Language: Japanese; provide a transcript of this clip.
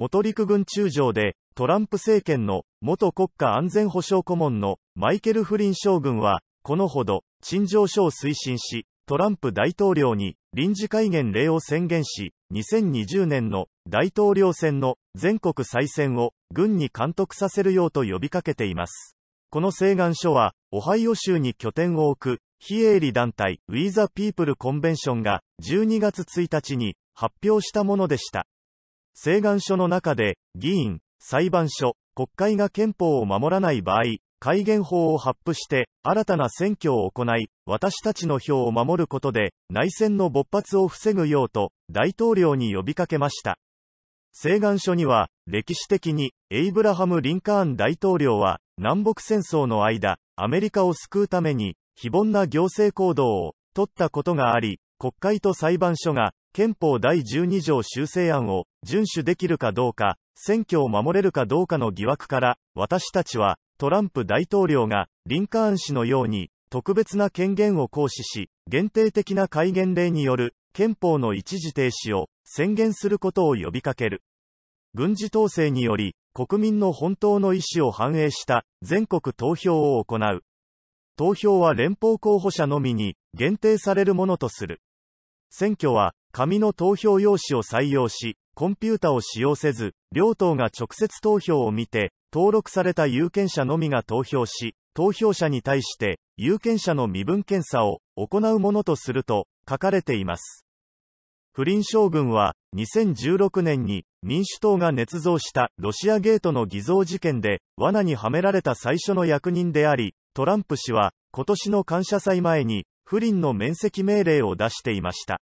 元陸軍中将で、トランプ政権の元国家安全保障顧問のマイケル・フリン将軍は、このほど、陳情書を推進し、トランプ大統領に臨時戒厳令を宣言し、2020年の大統領選の全国再選を軍に監督させるようと呼びかけています。この請願書は、オハイオ州に拠点を置く、非営利団体、ウィ p ザ・ピープル・コンベンションが、12月1日に発表したものでした。請願書の中で、議員、裁判所、国会が憲法を守らない場合、改憲法を発布して、新たな選挙を行い、私たちの票を守ることで、内戦の勃発を防ぐようと、大統領に呼びかけました。請願書には、歴史的に、エイブラハム・リンカーン大統領は、南北戦争の間、アメリカを救うために、非凡な行政行動を、取ったことがあり、国会と裁判所が、憲法第12条修正案を、遵守できるかどうか、選挙を守れるかどうかの疑惑から、私たちは、トランプ大統領が、リンカーン氏のように、特別な権限を行使し、限定的な戒厳令による、憲法の一時停止を、宣言することを呼びかける。軍事統制により、国民の本当の意思を反映した、全国投票を行う。投票は連邦候補者のみに、限定されるものとする。選挙は、紙の投票用紙を採用し、コンピュータを使用せず、両党が直接投票を見て、登録された有権者のみが投票し、投票者に対して、有権者の身分検査を行うものとすると書かれています。不倫将軍は、2016年に民主党が捏造したロシアゲートの偽造事件で、罠にはめられた最初の役人であり、トランプ氏は、今年の感謝祭前に、不倫の免責命令を出していました。